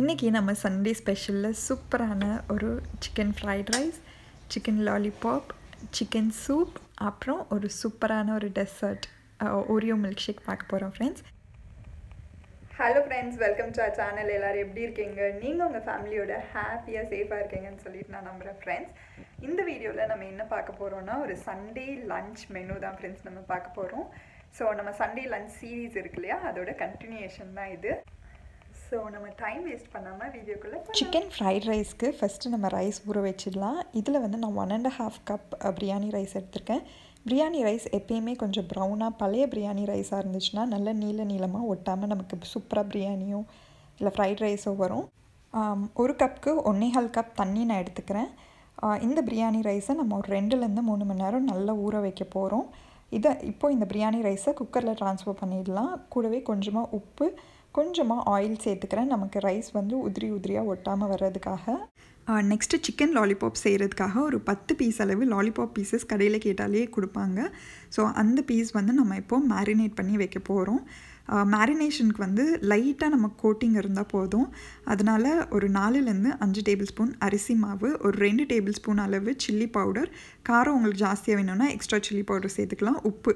இன்றைக்கி நம்ம சண்டே ஸ்பெஷலில் சூப்பரான ஒரு chicken fried rice chicken lollipop chicken soup அப்புறம் ஒரு சூப்பரான ஒரு டெசர்ட் ஓரியோ மில்க் ஷேக் பார்க்க போகிறோம் friends hello friends welcome to channel எல்லோரும் எப்படி இருக்கீங்க நீங்கள் உங்கள் ஃபேமிலியோட ஹாப்பியாக சேஃபாக இருக்கீங்கன்னு சொல்லிட்டு நான் நம்புகிறேன் ஃப்ரெண்ட்ஸ் இந்த வீடியோவில் நம்ம என்ன பார்க்க போகிறோன்னா ஒரு சண்டே லன்ச் மெனு தான் ஃப்ரெண்ட்ஸ் நம்ம பார்க்க போகிறோம் ஸோ நம்ம சண்டே லன்ச் சீரீஸ் இருக்கு இல்லையா அதோட கண்டினியூஷன் தான் இது ஸோ நம்ம டைம் வேஸ்ட் பண்ணாமல் வீடியோக்குள்ளே சிக்கன் ஃப்ரைட் ரைஸ்க்கு ஃபஸ்ட்டு நம்ம ரைஸ் ஊற வச்சிடலாம் இதில் வந்து நான் one and half cup biryani rice எடுத்திருக்கேன் பிரியாணி ரைஸ் எப்பயுமே கொஞ்சம் ப்ரௌனாக பழைய பிரியாணி ரைஸாக இருந்துச்சுன்னா நல்ல நீள நீளமாக ஒட்டாமல் நமக்கு சூப்பராக பிரியாணியோ இல்லை ஃப்ரைட் ரைஸோ வரும் ஒரு கப்புக்கு ஒன்னேகால் கப் தண்ணி நான் எடுத்துக்கிறேன் இந்த பிரியாணி ரைஸை நம்ம ஒரு ரெண்டுலேருந்து மூணு மணி நேரம் நல்லா ஊற வைக்க போகிறோம் இதை இப்போது இந்த பிரியாணி ரைஸை குக்கரில் ட்ரான்ஸ்ஃபர் பண்ணிடலாம் கூடவே கொஞ்சமாக உப்பு கொஞ்சமாக ஆயில் சேர்த்துக்கிறேன் நமக்கு ரைஸ் வந்து உதிரி உதிரியாக ஒட்டாமல் வர்றதுக்காக நெக்ஸ்ட்டு சிக்கன் லாலிபாப் செய்கிறதுக்காக ஒரு பத்து பீஸ் அளவு லாலிபாப் பீசஸ் கடையில் கேட்டாலே கொடுப்பாங்க ஸோ அந்த பீஸ் வந்து நம்ம இப்போது மேரினேட் பண்ணி வைக்க போகிறோம் மேரினேஷனுக்கு வந்து லைட்டாக நம்ம கோட்டிங் இருந்தால் போதும் அதனால் ஒரு நாலுலேருந்து அஞ்சு டேபிள் ஸ்பூன் அரிசி மாவு ஒரு ரெண்டு டேபிள் ஸ்பூன் அளவு சில்லி பவுடர் காரம் உங்களுக்கு ஜாஸ்தியாக வேணும்னா எக்ஸ்ட்ரா சில்லி பவுடர் சேர்த்துக்கலாம் உப்பு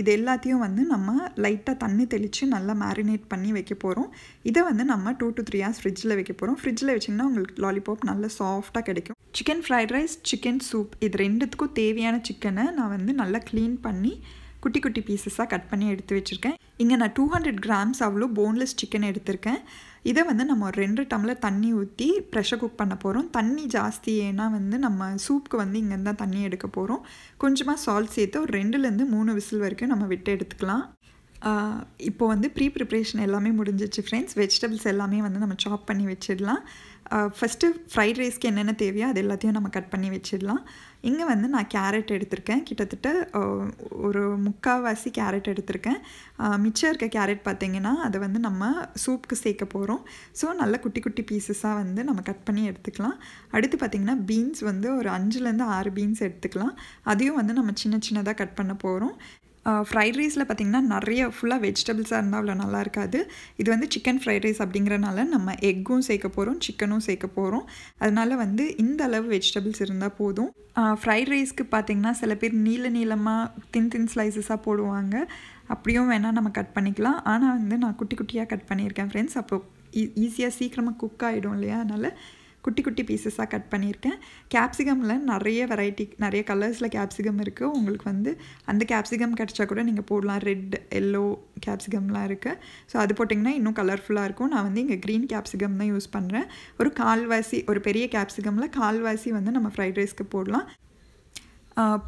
இது எல்லாத்தையும் வந்து நம்ம லைட்டாக தண்ணி தெளித்து நல்லா மேரினேட் பண்ணி வைக்க போகிறோம் இதை வந்து நம்ம டூ டு த்ரீ ஹவர்ஸ் ஃப்ரிட்ஜில் வைக்க போகிறோம் ஃப்ரிட்ஜில் வச்சிங்கன்னா உங்களுக்கு லாலிபாப் நல்லா சாஃப்டாக கிடைக்கும் chicken fried rice chicken soup இது ரெண்டுத்துக்கும் தேவையான சிக்கனை நான் வந்து நல்லா க்ளீன் பண்ணி குட்டி குட்டி பீசஸாக கட் பண்ணி எடுத்து வச்சுருக்கேன் இங்கே நான் டூ ஹண்ட்ரட் கிராம்ஸ் அவ்வளோ போன்லெஸ் சிக்கன் எடுத்திருக்கேன் இதை வந்து நம்ம ஒரு ரெண்டு டம்ளர் தண்ணி ஊற்றி ப்ரெஷர் குக் பண்ண போகிறோம் தண்ணி ஜாஸ்தி ஏன்னா வந்து நம்ம சூப்புக்கு வந்து இங்கேருந்து தான் தண்ணி எடுக்க போகிறோம் கொஞ்சமாக சால்ட் சேர்த்து ஒரு ரெண்டுலேருந்து மூணு விசில் வரைக்கும் நம்ம விட்டு எடுத்துக்கலாம் இப்போ வந்து ப்ரீ ப்ரிப்ரேஷன் எல்லாமே முடிஞ்சிச்சு ஃப்ரெண்ட்ஸ் வெஜிடபிள்ஸ் எல்லாமே வந்து நம்ம சாப் பண்ணி வச்சிடலாம் ஃபஸ்ட்டு ஃப்ரைட் ரைஸ்க்கு என்னென்ன தேவையோ அது எல்லாத்தையும் நம்ம கட் பண்ணி வச்சிடலாம் இங்கே வந்து நான் கேரட் எடுத்திருக்கேன் கிட்டத்தட்ட ஒரு முக்கால்வாசி கேரட் எடுத்திருக்கேன் மிச்சம் இருக்க கேரட் பார்த்திங்கன்னா அதை வந்து நம்ம சூப்புக்கு சேர்க்க போகிறோம் ஸோ நல்ல குட்டி குட்டி பீசஸாக வந்து நம்ம கட் பண்ணி எடுத்துக்கலாம் அடுத்து பார்த்திங்கன்னா பீன்ஸ் வந்து ஒரு அஞ்சுலேருந்து ஆறு பீன்ஸ் எடுத்துக்கலாம் அதையும் வந்து நம்ம சின்ன சின்னதாக கட் பண்ண போகிறோம் ஃப்ரைட் ரைஸில் பார்த்திங்கன்னா நிறைய ஃபுல்லாக வெஜிடபிள்ஸாக இருந்தால் அவ்வளோ நல்லா இருக்காது இது வந்து சிக்கன் ஃப்ரைட் ரைஸ் அப்படிங்கிறனால நம்ம எக்கும் சேர்க்க போகிறோம் சிக்கனும் சேர்க்க போகிறோம் அதனால் வந்து இந்த அளவு வெஜிடபிள்ஸ் இருந்தால் போதும் ஃப்ரைட் ரைஸ்க்கு பார்த்திங்கன்னா சில பேர் நீள நீளமாக தின் தின் ஸ்லைசஸாக போடுவாங்க அப்படியும் வேணால் நம்ம கட் பண்ணிக்கலாம் ஆனால் வந்து நான் குட்டி குட்டியாக கட் பண்ணியிருக்கேன் ஃப்ரெண்ட்ஸ் அப்போது ஈ e-, ஈஸியாக சீக்கிரமாக குக் ஆகிடும் இல்லையா அதனால் குட்டி குட்டி பீசஸாக கட் பண்ணியிருக்கேன் கேப்சிகமில் நிறைய வெரைட்டி நிறைய கலர்ஸில் கேப்சிகம் இருக்குது உங்களுக்கு வந்து அந்த கேப்சிகம் கிடச்சா கூட நீங்கள் போடலாம் ரெட் எல்லோ கேப்சிகம்லாம் இருக்குது ஸோ அது போட்டிங்கன்னா இன்னும் கலர்ஃபுல்லாக இருக்கும் நான் வந்து இங்கே க்ரீன் கேப்சிகம் தான் யூஸ் பண்ணுறேன் ஒரு கால்வாசி ஒரு பெரிய கேப்சிகமில் கால்வாசி வந்து நம்ம ஃப்ரைட் ரைஸ்க்கு போடலாம்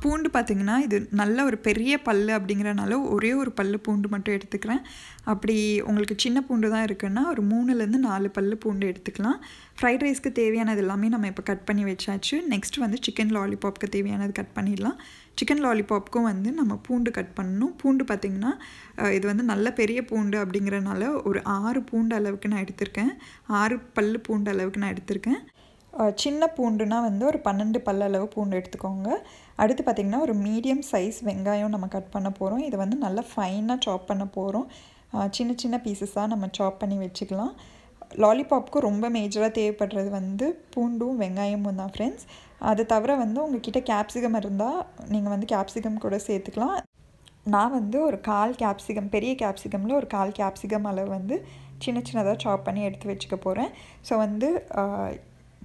பூண்டு பார்த்திங்கன்னா இது நல்ல ஒரு பெரிய பல் அப்படிங்கிறனால ஒரே ஒரு பல் பூண்டு மட்டும் எடுத்துக்கிறேன் அப்படி உங்களுக்கு சின்ன பூண்டு தான் இருக்குன்னா ஒரு மூணுலேருந்து நாலு பல் பூண்டு எடுத்துக்கலாம் ஃப்ரைட் ரைஸ்க்கு தேவையானது எல்லாமே நம்ம இப்போ கட் பண்ணி வச்சாச்சு நெக்ஸ்ட் வந்து சிக்கன் லாலிபாப்க்கு தேவையானது கட் பண்ணிடலாம் சிக்கன் லாலிபாப்க்கும் வந்து நம்ம பூண்டு கட் பண்ணணும் பூண்டு பார்த்திங்கன்னா இது வந்து நல்ல பெரிய பூண்டு அப்படிங்கிறனால ஒரு ஆறு பூண்டு அளவுக்கு நான் எடுத்திருக்கேன் ஆறு பல் பூண்டு அளவுக்கு நான் எடுத்திருக்கேன் சின்ன பூண்டுனா வந்து ஒரு பன்னெண்டு பல்ல அளவு பூண்டு எடுத்துக்கோங்க அடுத்து பார்த்திங்கன்னா ஒரு மீடியம் சைஸ் வெங்காயம் நம்ம கட் பண்ண போகிறோம் இதை வந்து நல்லா ஃபைனாக சாப் பண்ண போகிறோம் சின்ன சின்ன பீசஸாக நம்ம சாப் பண்ணி வச்சுக்கலாம் லாலிபாப்க்கு ரொம்ப மேஜராக தேவைப்படுறது வந்து பூண்டும் வெங்காயமும் தான் ஃப்ரெண்ட்ஸ் அது தவிர வந்து உங்ககிட்ட கேப்சிகம் இருந்தால் நீங்கள் வந்து கேப்சிகம் கூட சேர்த்துக்கலாம் நான் வந்து ஒரு கால் கேப்சிகம் பெரிய கேப்சிகமில் ஒரு கால் கேப்சிகம் அளவு வந்து சின்ன சின்னதாக சாப் பண்ணி எடுத்து வச்சுக்க போகிறேன் ஸோ வந்து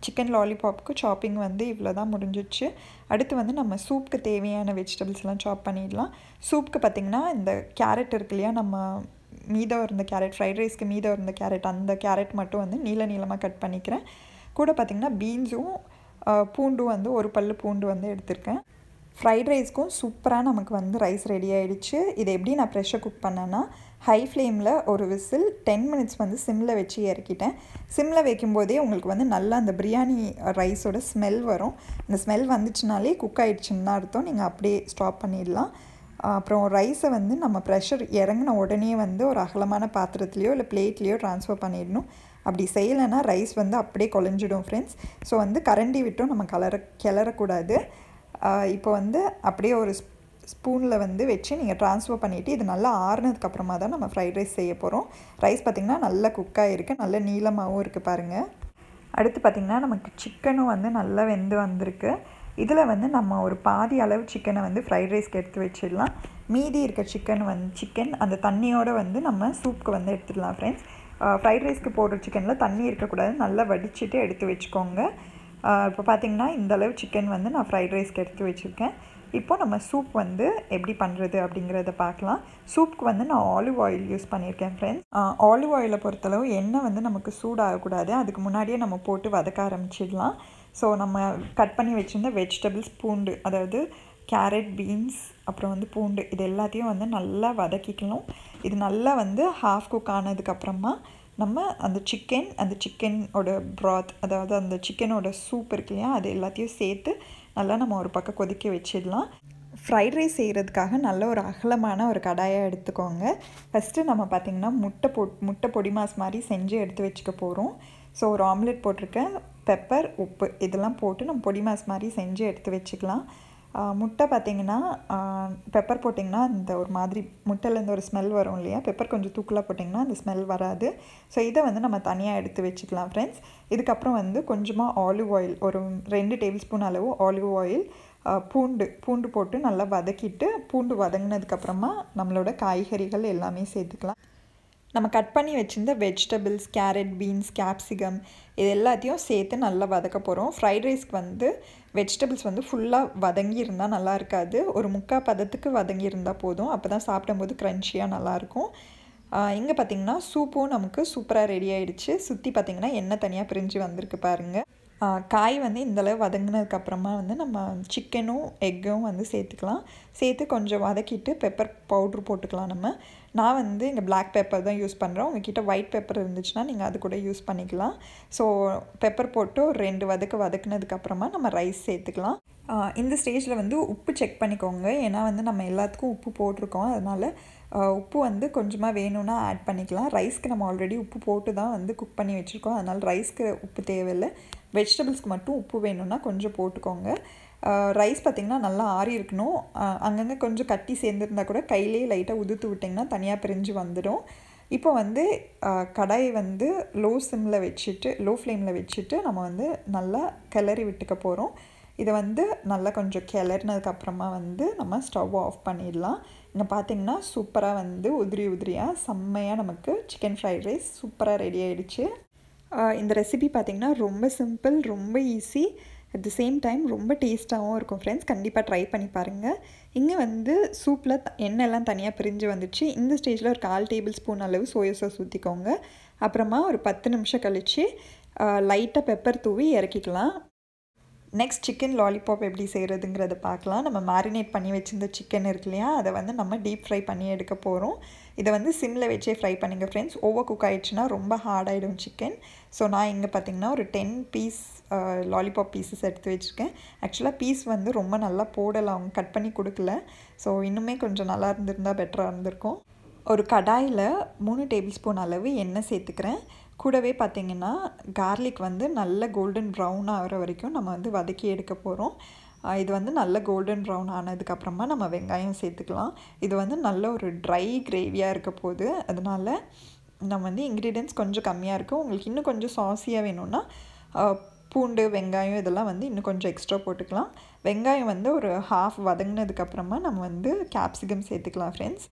சிக்கன் லாலிபாப்க்கு சாப்பிங் வந்து இவ்வளோ தான் முடிஞ்சிச்சு அடுத்து வந்து நம்ம சூப்புக்கு தேவையான வெஜிடபிள்ஸ்லாம் சாப் பண்ணிடலாம் சூப்புக்கு பார்த்திங்கன்னா இந்த கேரட் இருக்கு இல்லையா நம்ம மீதம் இருந்த கேரட் ஃப்ரைட் ரைஸ்க்கு மீதம் இருந்த கேரட் அந்த கேரட் மட்டும் வந்து நீள நீளமாக கட் பண்ணிக்கிறேன் கூட பார்த்திங்கன்னா பீன்ஸும் பூண்டும் வந்து ஒரு பல் பூண்டு வந்து எடுத்திருக்கேன் ஃப்ரைட் ரைஸ்க்கும் சூப்பராக நமக்கு வந்து ரைஸ் ரெடி ஆகிடுச்சு இது எப்படி நான் ப்ரெஷர் குக் பண்ணேன்னா ஹை ஃப்ளேமில் ஒரு விசில் டென் மினிட்ஸ் வந்து சிம்மில் வச்சு இறக்கிட்டேன் சிம்மில் வைக்கும்போதே உங்களுக்கு வந்து நல்லா அந்த பிரியாணி ரைஸோட ஸ்மெல் வரும் இந்த ஸ்மெல் வந்துச்சுனாலே குக் ஆகிடுச்சுன்னு தான் அர்த்தம் நீங்கள் அப்படியே ஸ்டாப் பண்ணிடலாம் அப்புறம் ரைஸை வந்து நம்ம ப்ரெஷர் இறங்கின உடனே வந்து ஒரு அகலமான பாத்திரத்துலேயோ இல்லை பிளேட்லேயோ ட்ரான்ஸ்ஃபர் பண்ணிடணும் அப்படி செய்யலைன்னா ரைஸ் வந்து அப்படியே குழஞ்சிடும் ஃப்ரெண்ட்ஸ் ஸோ வந்து கரண்டி விட்டும் நம்ம கலர கிளறக்கூடாது இப்போ வந்து அப்படியே ஒரு ஸ்பூனில் வந்து வச்சு நீங்கள் ட்ரான்ஸ்ஃபர் பண்ணிவிட்டு இது நல்லா ஆறுனதுக்கப்புறமா தான் நம்ம ஃப்ரைட் ரைஸ் செய்ய போகிறோம் ரைஸ் பார்த்திங்கன்னா நல்லா குக்காக இருக்குது நல்ல நீளமாகவும் இருக்குது பாருங்கள் அடுத்து பார்த்திங்கன்னா நமக்கு சிக்கனும் வந்து நல்லா வெந்து வந்திருக்கு இதில் வந்து நம்ம ஒரு பாதி அளவு சிக்கனை வந்து ஃப்ரைட் ரைஸ்க்கு எடுத்து வச்சிடலாம் மீதி இருக்க சிக்கன் வந்து சிக்கன் அந்த தண்ணியோடு வந்து நம்ம சூப்புக்கு வந்து எடுத்துடலாம் ஃப்ரெண்ட்ஸ் ஃப்ரைட் ரைஸ்க்கு போடுற சிக்கனில் தண்ணி இருக்கக்கூடாது நல்லா வடிச்சுட்டு எடுத்து வச்சுக்கோங்க இப்போ பார்த்திங்கன்னா இந்தளவு சிக்கன் வந்து நான் ஃப்ரைட் ரைஸ்க்கு எடுத்து வச்சுருக்கேன் இப்போது நம்ம சூப் வந்து எப்படி பண்ணுறது அப்படிங்கிறத பார்க்கலாம் சூப்புக்கு வந்து நான் ஆலிவ் ஆயில் யூஸ் பண்ணியிருக்கேன் ஃப்ரெண்ட்ஸ் ஆலிவ் ஆயிலை பொறுத்தளவு எண்ணெய் வந்து நமக்கு சூடாகக்கூடாது அதுக்கு முன்னாடியே நம்ம போட்டு வதக்க ஆரம்பிச்சிடலாம் ஸோ நம்ம கட் பண்ணி வச்சுருந்த வெஜிடபிள்ஸ் பூண்டு அதாவது கேரட் பீன்ஸ் அப்புறம் வந்து பூண்டு இது எல்லாத்தையும் வந்து நல்லா வதக்கிக்கணும் இது நல்லா வந்து ஹாஃப் குக் ஆனதுக்கப்புறமா நம்ம அந்த சிக்கன் அந்த சிக்கனோட ப்ராத் அதாவது அந்த சிக்கனோட சூப் இருக்கு இல்லையா அது எல்லாத்தையும் சேர்த்து நல்லா நம்ம ஒரு பக்கம் கொதிக்க வச்சிடலாம் ஃப்ரைட் ரைஸ் செய்கிறதுக்காக நல்ல ஒரு அகலமான ஒரு கடாயாக எடுத்துக்கோங்க ஃபஸ்ட்டு நம்ம பார்த்திங்கன்னா முட்டை போ முட்டை பொடி மாஸ் மாதிரி செஞ்சு எடுத்து வச்சுக்க போகிறோம் ஸோ ஒரு ஆம்லெட் போட்டிருக்கேன் பெப்பர் உப்பு இதெல்லாம் போட்டு நம்ம பொடி மாஸ் மாதிரி செஞ்சு எடுத்து வச்சுக்கலாம் முட்டை பார்த்திங்கன்னா பெப்பர் போட்டிங்கன்னா அந்த ஒரு மாதிரி முட்டையிலேருந்து ஒரு ஸ்மெல் வரும் இல்லையா பெப்பர் கொஞ்சம் தூக்கலாக போட்டிங்கன்னா அந்த ஸ்மெல் வராது ஸோ இதை வந்து நம்ம தனியாக எடுத்து வச்சுக்கலாம் ஃப்ரெண்ட்ஸ் இதுக்கப்புறம் வந்து கொஞ்சமாக ஆலிவ் ஆயில் ஒரு ரெண்டு டேபிள் ஸ்பூன் அளவு ஆலிவ் ஆயில் பூண்டு பூண்டு போட்டு நல்லா வதக்கிட்டு பூண்டு வதங்கினதுக்கப்புறமா நம்மளோட காய்கறிகள் எல்லாமே சேர்த்துக்கலாம் நம்ம கட் பண்ணி வச்சுருந்த வெஜிடபிள்ஸ் கேரட் பீன்ஸ் கேப்சிகம் இது எல்லாத்தையும் சேர்த்து நல்லா வதக்க போகிறோம் ஃப்ரைட் ரைஸ்க்கு வந்து வெஜிடபிள்ஸ் வந்து ஃபுல்லாக வதங்கி இருந்தால் நல்லா இருக்காது ஒரு முக்கால் பதத்துக்கு வதங்கி இருந்தால் போதும் அப்போ தான் சாப்பிடும்போது க்ரன்ச்சியாக நல்லாயிருக்கும் இங்கே பார்த்திங்கன்னா சூப்பும் நமக்கு சூப்பராக ரெடி ஆகிடுச்சு சுற்றி பார்த்திங்கன்னா எண்ணெய் தனியாக பிரிஞ்சு வந்திருக்கு பாருங்கள் காய் வந்து இந்தளவு வதங்கினதுக்கப்புறமா வந்து நம்ம சிக்கனும் எக்கும் வந்து சேர்த்துக்கலாம் சேர்த்து கொஞ்சம் வதக்கிட்டு பெப்பர் பவுட்ரு போட்டுக்கலாம் நம்ம நான் வந்து இங்கே பிளாக் பெப்பர் தான் யூஸ் பண்ணுறோம் உங்ககிட்ட ஒயிட் பெப்பர் இருந்துச்சுன்னா நீங்கள் அது கூட யூஸ் பண்ணிக்கலாம் ஸோ பெப்பர் போட்டு ரெண்டு வதக்கு வதக்குனதுக்கப்புறமா நம்ம ரைஸ் சேர்த்துக்கலாம் இந்த ஸ்டேஜில் வந்து உப்பு செக் பண்ணிக்கோங்க ஏன்னா வந்து நம்ம எல்லாத்துக்கும் உப்பு போட்டிருக்கோம் அதனால் உப்பு வந்து கொஞ்சமாக வேணும்னா ஆட் பண்ணிக்கலாம் ரைஸ்க்கு நம்ம ஆல்ரெடி உப்பு போட்டு தான் வந்து குக் பண்ணி வச்சுருக்கோம் அதனால் ரைஸ்க்கு உப்பு தேவையில்லை வெஜிடபிள்ஸ்க்கு மட்டும் உப்பு வேணும்னா கொஞ்சம் போட்டுக்கோங்க ரைஸ் பார்த்திங்கன்னா நல்லா ஆறி இருக்கணும் அங்கங்கே கொஞ்சம் கட்டி சேர்ந்துருந்தா கூட கையிலே லைட்டாக உதுத்து விட்டிங்கன்னா தனியாக பிரிஞ்சு வந்துடும் இப்போ வந்து கடாயை வந்து லோ சிம்மில் வச்சுட்டு லோ ஃப்ளேமில் வச்சுட்டு நம்ம வந்து நல்லா கிளறி விட்டுக்க போகிறோம் இதை வந்து நல்லா கொஞ்சம் கிளறினதுக்கப்புறமா வந்து நம்ம ஸ்டவ் ஆஃப் பண்ணிடலாம் இங்கே பார்த்தீங்கன்னா சூப்பராக வந்து உதிரி உதிரியாக செம்மையாக நமக்கு சிக்கன் ஃப்ரைட் ரைஸ் சூப்பராக ரெடி ஆகிடுச்சு இந்த ரெசிபி பார்த்திங்கன்னா ரொம்ப சிம்பிள் ரொம்ப easy at the same time ரொம்ப டேஸ்ட்டாகவும் இருக்கும் ஃப்ரெண்ட்ஸ் கண்டிப்பாக ட்ரை பண்ணி பாருங்கள் இங்கே வந்து சூப்பில் எண்ணெய்லாம் தனியாக பிரிஞ்சு வந்துச்சு இந்த ஸ்டேஜில் ஒரு கால் டேபிள் ஸ்பூன் அளவு சோயா சாஸ் ஊற்றிக்கோங்க அப்புறமா ஒரு பத்து நிமிஷம் கழித்து லைட்டாக பெப்பர் தூவி இறக்கிக்கலாம் நெக்ஸ்ட் சிக்கன் லாலிபாப் எப்படி செய்கிறதுங்கிறத பார்க்கலாம் நம்ம மேரினேட் பண்ணி வச்சுருந்த சிக்கன் இருக்கு இல்லையா அதை வந்து நம்ம டீப் ஃப்ரை பண்ணி எடுக்க போகிறோம் இதை வந்து சிம்மில் வச்சே ஃப்ரை பண்ணுங்கள் ஃப்ரெண்ட்ஸ் ஓவர் குக் ஆகிடுச்சுன்னா ரொம்ப ஹார்டாகிடும் சிக்கன் ஸோ நான் இங்கே பார்த்திங்கன்னா ஒரு டென் பீஸ் லாலிபாப் பீஸஸ் எடுத்து வச்சுருக்கேன் ஆக்சுவலாக பீஸ் வந்து ரொம்ப நல்லா போடலை அவங்க கட் பண்ணி கொடுக்கல ஸோ இன்னுமே கொஞ்சம் நல்லா இருந்திருந்தால் பெட்டராக இருந்திருக்கும் ஒரு கடாயில் மூணு டேபிள் ஸ்பூன் அளவு எண்ணெய் சேர்த்துக்கிறேன் கூடவே பார்த்திங்கன்னா கார்லிக் வந்து நல்ல கோல்டன் ப்ரௌன் ஆகிற வரைக்கும் நம்ம வந்து வதக்கி எடுக்க போகிறோம் இது வந்து நல்ல கோல்டன் ப்ரௌன் ஆனதுக்கப்புறமா நம்ம வெங்காயம் சேர்த்துக்கலாம் இது வந்து நல்ல ஒரு ட்ரை கிரேவியாக இருக்க போகுது அதனால் நம்ம வந்து இன்க்ரீடியன்ஸ் கொஞ்சம் கம்மியாக இருக்கும் உங்களுக்கு இன்னும் கொஞ்சம் சாஸியாக வேணும்னா பூண்டு வெங்காயம் இதெல்லாம் வந்து இன்னும் கொஞ்சம் எக்ஸ்ட்ரா போட்டுக்கலாம் வெங்காயம் வந்து ஒரு ஹாஃப் வதங்கினதுக்கப்புறமா நம்ம வந்து கேப்சிகம் சேர்த்துக்கலாம் ஃப்ரெண்ட்ஸ்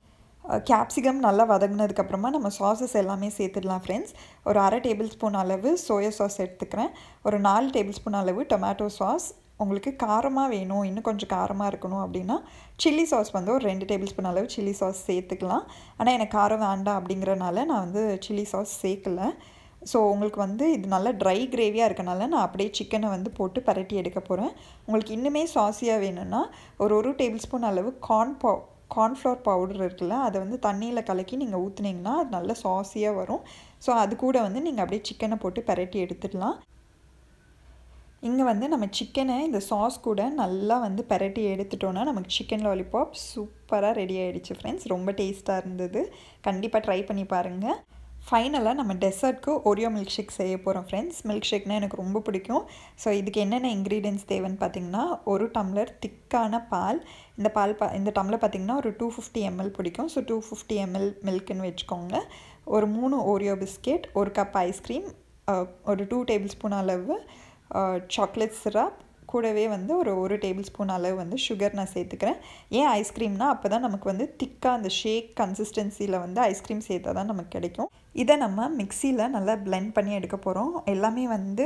கேப்சிகம் நல்லா வதங்கினதுக்கப்புறமா நம்ம சாஸஸ் எல்லாமே சேர்த்துடலாம் ஃப்ரெண்ட்ஸ் ஒரு அரை டேபிள் ஸ்பூன் அளவு சோயா சாஸ் எடுத்துக்கிறேன் ஒரு நாலு டேபிள் ஸ்பூன் அளவு டொமேட்டோ சாஸ் உங்களுக்கு காரமாக வேணும் இன்னும் கொஞ்சம் காரமாக இருக்கணும் அப்படின்னா சில்லி சாஸ் வந்து ஒரு ரெண்டு டேபிள் ஸ்பூன் அளவு சில்லி சாஸ் சேர்த்துக்கலாம் ஆனால் எனக்கு காரம் வேண்டாம் அப்படிங்கிறனால நான் வந்து சில்லி சாஸ் சேர்க்கலை ஸோ உங்களுக்கு வந்து இது நல்லா ட்ரை கிரேவியாக இருக்கனால நான் அப்படியே சிக்கனை வந்து போட்டு பரட்டி எடுக்க போகிறேன் உங்களுக்கு இன்னுமே சாஸியாக வேணும்னா ஒரு ஒரு டேபிள் ஸ்பூன் அளவு கார்ன் பவு கார்ன்ஃப்ளவர் பவுடர் இருக்குல்ல அதை வந்து தண்ணியில் கலக்கி நீங்கள் ஊற்றுனீங்கன்னா அது நல்லா சாஸியாக வரும் ஸோ அது கூட வந்து நீங்கள் அப்படியே சிக்கனை போட்டு பரட்டி எடுத்துடலாம் இங்கே வந்து நம்ம சிக்கனை இந்த சாஸ் கூட நல்லா வந்து பரட்டி எடுத்துட்டோன்னா நமக்கு சிக்கன் லாலிபாப் சூப்பராக ரெடி ஆகிடுச்சு ஃப்ரெண்ட்ஸ் ரொம்ப டேஸ்ட்டாக இருந்தது கண்டிப்பாக ட்ரை பண்ணி பாருங்கள் ஃபைனலாக நம்ம டெசர்ட்க்கு ஒரியோ மில்க் ஷேக் செய்ய போகிறோம் ஃப்ரெண்ட்ஸ் மில்க் ஷேக்னால் எனக்கு ரொம்ப பிடிக்கும் ஸோ இதுக்கு என்னென்ன இன்க்ரீடியன்ஸ் தேவைன்னு பார்த்தீங்கன்னா ஒரு டம்ளர் திக்கான பால் இந்த பால் பா இந்த டம்ளர் பார்த்திங்கன்னா ஒரு டூ ஃபிஃப்டி எம்எல் பிடிக்கும் ஸோ டூ ஃபிஃப்டி எம்எல் மில்க்குன்னு வச்சுக்கோங்க ஒரு மூணு ஓரியோ பிஸ்கெட் ஒரு கப் ஐஸ்கிரீம் ஒரு டூ டேபிள் ஸ்பூன் அளவு சாக்லேட் சிரப் கூடவே வந்து ஒரு ஒரு டேபிள் ஸ்பூன் அளவு வந்து சுகர் நான் சேர்த்துக்கிறேன் ஏன் ஐஸ்கிரீம்னா அப்போ தான் நமக்கு வந்து திக்காக அந்த ஷேக் கன்சிஸ்டன்சியில் வந்து ஐஸ்கிரீம் சேர்த்தா தான் நமக்கு கிடைக்கும் இதை நம்ம மிக்சியில் நல்லா பிளெண்ட் பண்ணி எடுக்க போகிறோம் எல்லாமே வந்து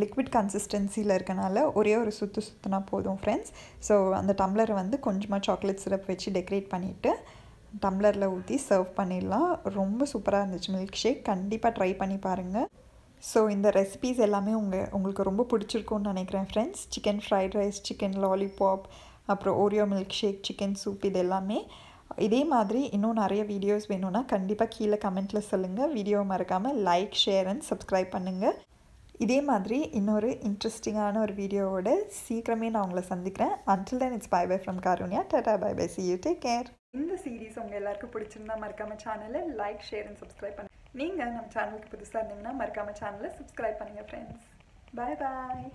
லிக்விட் கன்சிஸ்டன்சியில் இருக்கனால ஒரே ஒரு சுற்று சுற்றுனா போதும் ஃப்ரெண்ட்ஸ் ஸோ அந்த டம்ளரை வந்து கொஞ்சமாக சாக்லேட் சிரப் வச்சு டெக்கரேட் பண்ணிவிட்டு டம்ளரில் ஊற்றி சர்வ் பண்ணிடலாம் ரொம்ப சூப்பராக இருந்துச்சு மில்க் ஷேக் கண்டிப்பாக ட்ரை பண்ணி பாருங்கள் ஸோ இந்த ரெசிபீஸ் எல்லாமே உங்கள் உங்களுக்கு ரொம்ப பிடிச்சிருக்கும்னு நினைக்கிறேன் friends chicken fried rice chicken lollipop அப்புறம் Oreo milk shake chicken soup இது எல்லாமே இதே மாதிரி இன்னும் நிறைய வீடியோஸ் வேணும்னா கண்டிப்பாக கீழே கமெண்ட்டில் சொல்லுங்கள் வீடியோ மறக்காமல் லைக் ஷேர் அண்ட் சப்ஸ்கிரைப் பண்ணுங்கள் இதே மாதிரி இன்னொரு இன்ட்ரெஸ்டிங்கான ஒரு வீடியோவோட சீக்கிரமே நான் உங்களை சந்திக்கிறேன் until then it's bye bye from Karunya tata bye bye see you take care இந்த சீரீஸ் உங்கள் எல்லாருக்கும் பிடிச்சிருந்தா மறக்காமல் சேனலில் லைக் ஷேர் அண்ட் சப்ஸ்கிரைப் பண்ணுங்கள் நீங்கள் நம்ம சேனலுக்கு புதுசாக இருந்தீங்கன்னா மறக்காமல் சேனலை சப்ஸ்கிரைப் பண்ணுங்கள் ஃப்ரெண்ட்ஸ் பாய் பாய்